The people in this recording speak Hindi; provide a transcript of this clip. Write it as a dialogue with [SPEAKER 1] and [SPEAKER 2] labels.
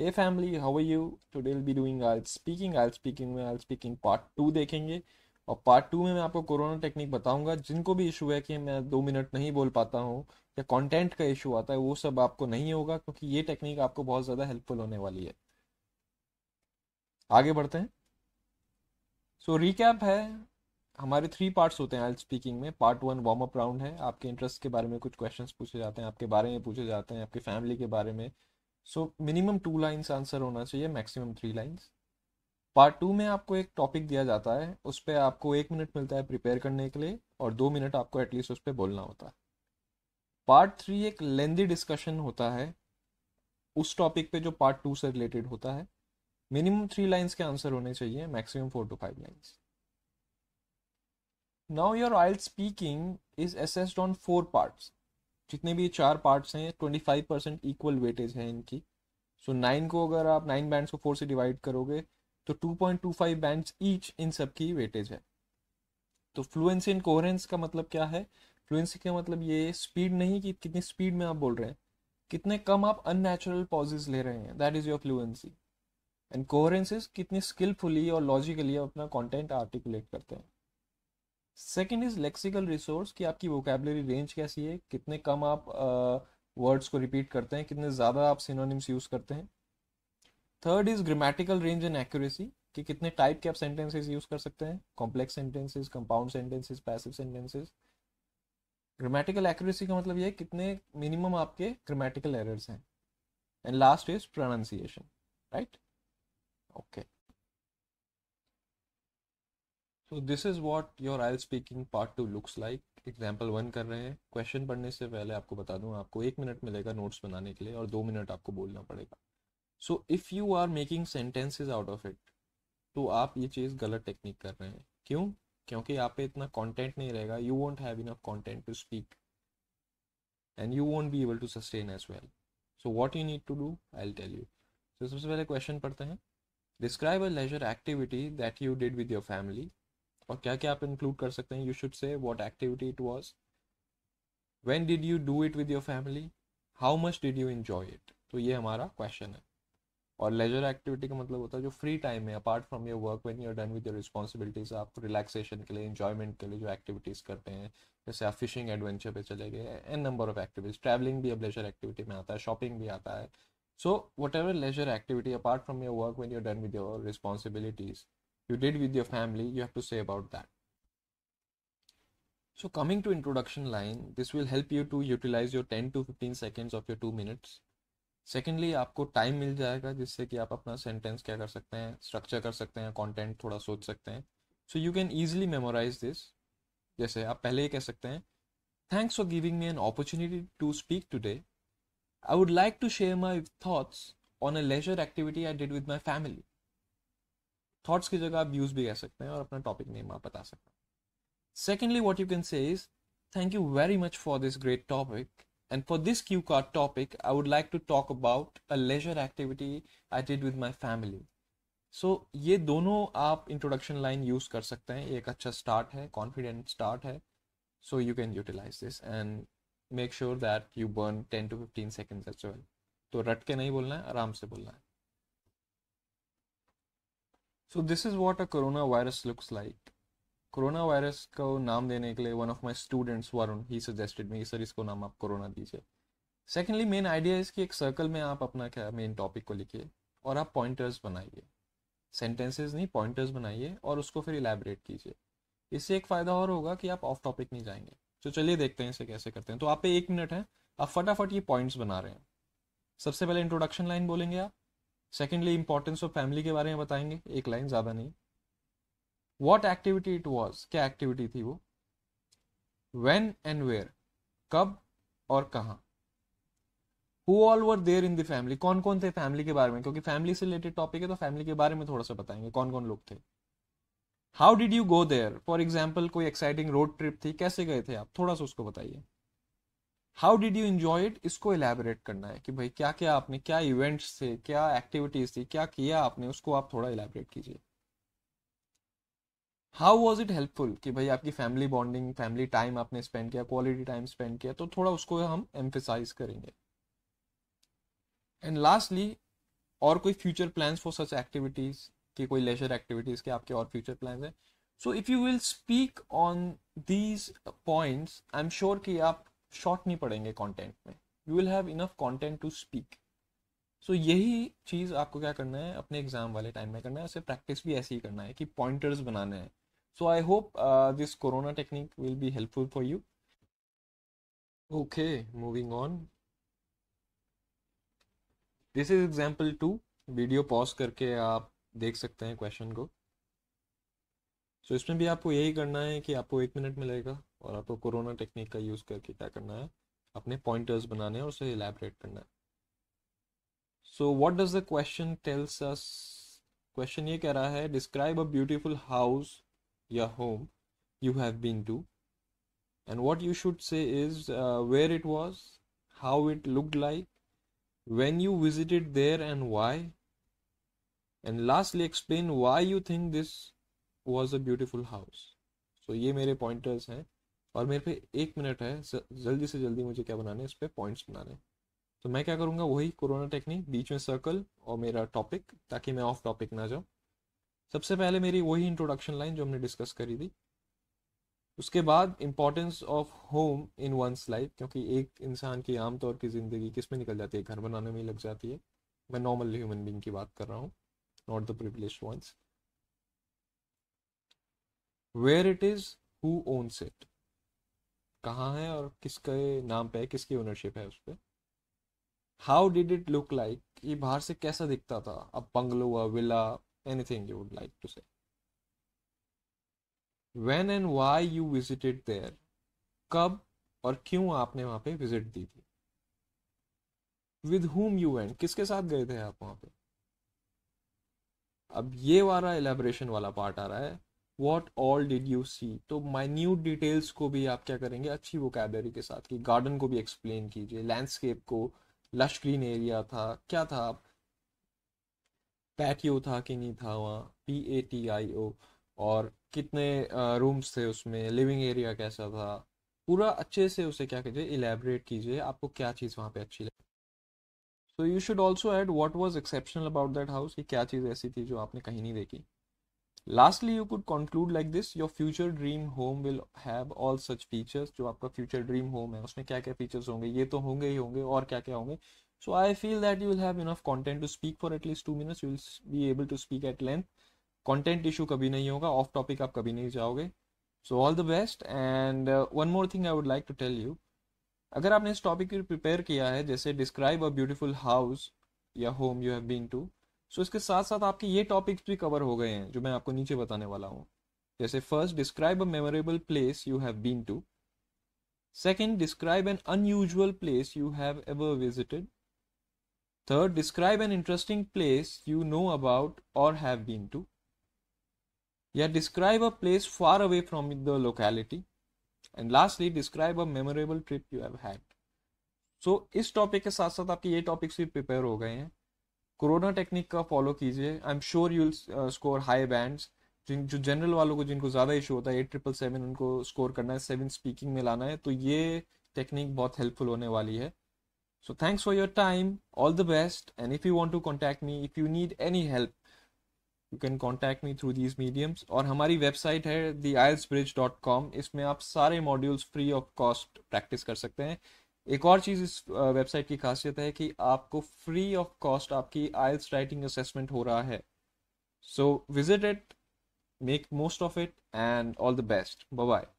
[SPEAKER 1] A family how you today will be doing I speaking I speaking में आई स्पीकिंग पार्ट टू देखेंगे और पार्ट टू में मैं आपको कोरोना टेक्निक बताऊंगा जिनको भी इशू है कि मैं दो मिनट नहीं बोल पाता हूं या कंटेंट का इशू आता है वो सब आपको नहीं होगा क्योंकि ये टेक्निक आपको बहुत ज़्यादा हेल्पफुल होने वाली है आगे बढ़ते हैं सो so, रिकैप है हमारे थ्री पार्ट्स होते हैं आई स्पीकिंग में part one warm up round है आपके इंटरेस्ट के बारे में कुछ क्वेश्चंस पूछे जाते हैं आपके बारे में पूछे जाते हैं आपके फैमिली के बारे में so minimum two lines answer होना चाहिए maximum three lines part two में आपको एक टॉपिक दिया जाता है उस पर आपको एक मिनट मिलता है प्रिपेयर करने के लिए और दो मिनट आपको एटलीस्ट उस पर बोलना होता है पार्ट थ्री एक लेंदी डिस्कशन होता है उस टॉपिक पे जो पार्ट टू से रिलेटेड होता है मिनिमम थ्री लाइन्स के आंसर होने चाहिए maximum four to five lines now your I'll speaking is assessed on four parts जितने भी चार पार्ट्स हैं twenty five percent equal weightage है इनकी सो so, नाइन को अगर आप नाइन बैंड्स को फोर से डिवाइड करोगे तो two point two five bands each इन सब की वेटेज है तो फ्लुएंसी इन कोहरेंस का मतलब क्या है फ्लुएंसी का मतलब ये स्पीड नहीं कि कितनी स्पीड में आप बोल रहे हैं कितने कम आप अननेचुरल पॉजेज ले रहे हैं that is your fluency and coherence कितनी स्किलफुली और लॉजिकली अपना कॉन्टेंट आर्टिकुलेट करते हैं सेकेंड इज लेक्सिकल रिसोर्स कि आपकी वोकेबलरी रेंज कैसी है कितने कम आप वर्ड्स uh, को रिपीट करते हैं कितने ज़्यादा आप सिनोनिम्स यूज़ करते हैं third is grammatical range and accuracy कि कितने टाइप के आप सेंटेंसेस यूज़ कर सकते हैं complex sentences compound sentences passive sentences grammatical accuracy का मतलब ये है कितने मिनिमम आपके ग्रामेटिकल एरर्स हैं and last is pronunciation right okay so this is what your I speaking part two looks like example one कर रहे हैं क्वेश्चन पढ़ने से पहले आपको बता दूँ आपको एक मिनट मिलेगा नोट्स बनाने के लिए और दो मिनट आपको बोलना पड़ेगा so if you are making sentences out of it तो आप ये चीज़ गलत टेक्निक कर रहे हैं क्यों क्योंकि आप पे इतना कॉन्टेंट नहीं रहेगा you won't have enough content to speak and you won't be able to sustain as well so what you need to do I tell you so सबसे पहले क्वेश्चन पढ़ते हैं describe a leisure activity that you did with your family और क्या क्या आप इंक्लूड कर सकते हैं you should say what activity it was when did you do it with your family how much did you enjoy it तो ये हमारा क्वेश्चन है और लेजर एक्टिविटी का मतलब होता है जो फ्री टाइम है apart from your work when you are done with your responsibilities आप रिलैक्सेशन के लिए इन्जॉयमेंट के लिए जो एक्टिविटीज़ करते हैं जैसे आप फिशिंग एडवेंचर पे चले गए an number of activities travelling भी अब लेजर एक्टिविटी में आता है शॉपिंग भी आता है so whatever leisure activity apart from your work when you are done with your responsibilities you did with your family you have to say about that so coming to introduction line this will help you to utilize your 10 to 15 seconds of your 2 minutes secondly आपको टाइम मिल जाएगा जिससे कि आप अपना सेंटेंस क्या कर सकते हैं स्ट्रक्चर कर सकते हैं कंटेंट थोड़ा सोच सकते हैं so you can easily memorise this जैसे आप पहले ही कह सकते हैं thanks for giving me an opportunity to speak today I would like to share my thoughts on a leisure activity I did with my family thoughts की जगह आप व्यूज भी कह सकते हैं और अपना टॉपिक नेम आप बता सकते हैं secondly what you can say is thank you very much for this great topic and for this cue का topic I would like to talk about a leisure activity I did with my family so ये दोनों आप इंट्रोडक्शन लाइन यूज कर सकते हैं एक अच्छा स्टार्ट है कॉन्फिडेंट स्टार्ट है so you can utilise this and make sure that you burn ten to fifteen seconds as well तो रट के नहीं बोलना है आराम से बोलना है so this is what a corona virus looks like corona virus को नाम देने के लिए one of my students Varun ही सजेस्टेड मी सर इसको नाम आप कोरोना दीजिए सेकेंडली मेन आइडिया इसकी एक सर्कल में आप अपना क्या मेन टॉपिक को लिखिए और आप पॉइंटर्स बनाइए सेंटेंसेस नहीं पॉइंटर्स बनाइए और उसको फिर इलेबरेट कीजिए इससे एक फ़ायदा और होगा कि आप ऑफ टॉपिक नहीं जाएंगे तो चलिए देखते हैं इसे कैसे करते हैं तो आप पे एक मिनट है आप फटाफट ये पॉइंट्स बना रहे हैं सबसे पहले इंट्रोडक्शन लाइन बोलेंगे आप सेकेंडली इंपॉर्टेंस ऑफ फैमिली के बारे में बताएंगे एक लाइन ज़्यादा नहीं वॉट एक्टिविटी इट वॉज क्या एक्टिविटी थी वो वेन एंड वेयर कब और कहाँ who all were there in the family कौन कौन थे फैमिली के बारे में क्योंकि फैमिली से रिलेटेड टॉपिक है तो फैमिली के बारे में थोड़ा सा बताएंगे कौन कौन लोग थे how did you go there for example कोई एक्साइटिंग रोड ट्रिप थी कैसे गए थे आप थोड़ा सा उसको बताइए how did you enjoy it इसको एलैबोरेट करना है कि भाई क्या क्या आपने क्या इवेंट्स थे क्या एक्टिविटीज थी क्या किया आपने उसको आप थोड़ा एलैबोरेट कीजिए हाउ वॉज इट हेल्पफुल कि भाई आपकी फैमिली बॉन्डिंग फैमिली टाइम आपने स्पेंड किया क्वालिटी टाइम स्पेंड किया तो थोड़ा उसको हम एम्फिसाइज करेंगे एंड लास्टली और कोई future plan for such activities कि कोई लेजर एक्टिविटीज के आपके और फ्यूचर प्लान हैं so if you will speak on these points I am sure कि आप शॉर्ट नहीं पड़ेंगे कंटेंट में you will have enough content to speak so यही चीज़ आपको क्या करना है अपने एग्जाम वाले टाइम में करना है उसे प्रैक्टिस भी ऐसे ही करना है कि पॉइंटर्स बनाने हैं so I hope this corona technique will be helpful for you okay moving on this is example two video pause करके आप देख सकते हैं क्वेश्चन को सो so, इसमें भी आपको यही करना है कि आपको एक मिनट मिलेगा और आपको कोरोना टेक्निक का यूज़ करके क्या करना है अपने पॉइंटर्स बनाने और उसे इलेबरेट करना है so what does the question tells us question ये कह रहा है डिस्क्राइब अ ब्यूटिफुल हाउस या home you have been to and what you should say is where it was how it look like when you visited there and why and lastly explain why you think this was a beautiful house so ये मेरे पॉइंटर्स हैं और मेरे पे एक मिनट है जल्दी से जल्दी मुझे क्या बनाने इस पर पॉइंट्स बनाने तो मैं क्या करूँगा वही कोरोना टेक्निक बीच में सर्कल और मेरा टॉपिक ताकि मैं ऑफ टॉपिक ना जाऊँ सबसे पहले मेरी वही इंट्रोडक्शन लाइन जो हमने डिस्कस करी थी उसके बाद importance of home in one's life क्योंकि एक इंसान की आमतौर की ज़िंदगी किस में निकल जाती है घर बनाने में ही लग जाती है मैं नॉर्मल ह्यूमन बींग की बात कर रहा हूँ not the privilege one's where it is who owns it कहाँ है और किसके नाम पे है किसकी ओनरशिप है उस पर how did it look like ये बाहर से कैसा दिखता था अब बंगलो हुआ villa anything you would like to say when and why you visited there कब और क्यों आपने वहां पे विजिट दी थी विद हुम यू एंड किसके साथ गए थे आप वहां पे अब ये वाला एलेबरेशन वाला पार्ट आ रहा है what all did you see तो माइन्यूट डिटेल्स को भी आप क्या करेंगे अच्छी वो कैबरी के साथ कि गार्डन को भी एक्सप्लेन कीजिए लैंडस्केप को लश ग्रीन एरिया था क्या था पैटियो था कि नहीं था वहाँ पी ए टी आई ओ और कितने रूम्स थे उसमें लिविंग एरिया कैसा था पूरा अच्छे से उसे क्या कीजिए इलेबरेट कीजिए आपको क्या चीज़ वहाँ पे अच्छी लगी so you should also add what was exceptional about that house कि क्या चीज़ ऐसी थी जो आपने कहीं नहीं देखी lastly you could conclude like this your future dream home will have all such features जो आपका फ्यूचर ड्रीम होम है उसमें क्या क्या फीचर्स होंगे ये तो होंगे ही होंगे और क्या क्या होंगे so I feel that you will have enough content to speak for at least two minutes you will be able to speak at length content issue कभी नहीं होगा ऑफ टॉपिक आप कभी नहीं जाओगे so all the best and one more thing I would like to tell you अगर आपने इस टॉपिक प्रिपेयर किया है जैसे डिस्क्राइब अ ब्यूटिफुल हाउस या home you have been to so so, इसके साथ साथ आपके ये टॉपिक्स भी कवर हो गए हैं जो मैं आपको नीचे बताने वाला हूँ जैसे first describe a memorable place you have been to second describe an unusual place you have ever visited third describe an interesting place you know about और हैव बीन टू या describe a place far away from the locality and lastly describe a memorable trip you have had so इस टॉपिक के साथ साथ आपके ये टॉपिक्स भी प्रिपेयर हो गए हैं कोरोना टेक्निक का फॉलो कीजिए I am sure you score high band जिन जो जनरल वालों को जिनको ज़्यादा इशू होता है एट ट्रिपल सेवन उनको स्कोर करना है सेवन स्पीकिंग में लाना है तो ये टेक्निक बहुत हेल्पफुल होने वाली है so thanks for your time all the best and if you want to contact me if you need any help you can contact me through these mediums और हमारी वेबसाइट है दी इसमें आप सारे modules free of cost practice कर सकते हैं एक और चीज़ इस वेबसाइट की खासियत है कि आपको फ्री ऑफ कॉस्ट आपकी आयल्स राइटिंग असेसमेंट हो रहा है so visit it make most of it and all the best bye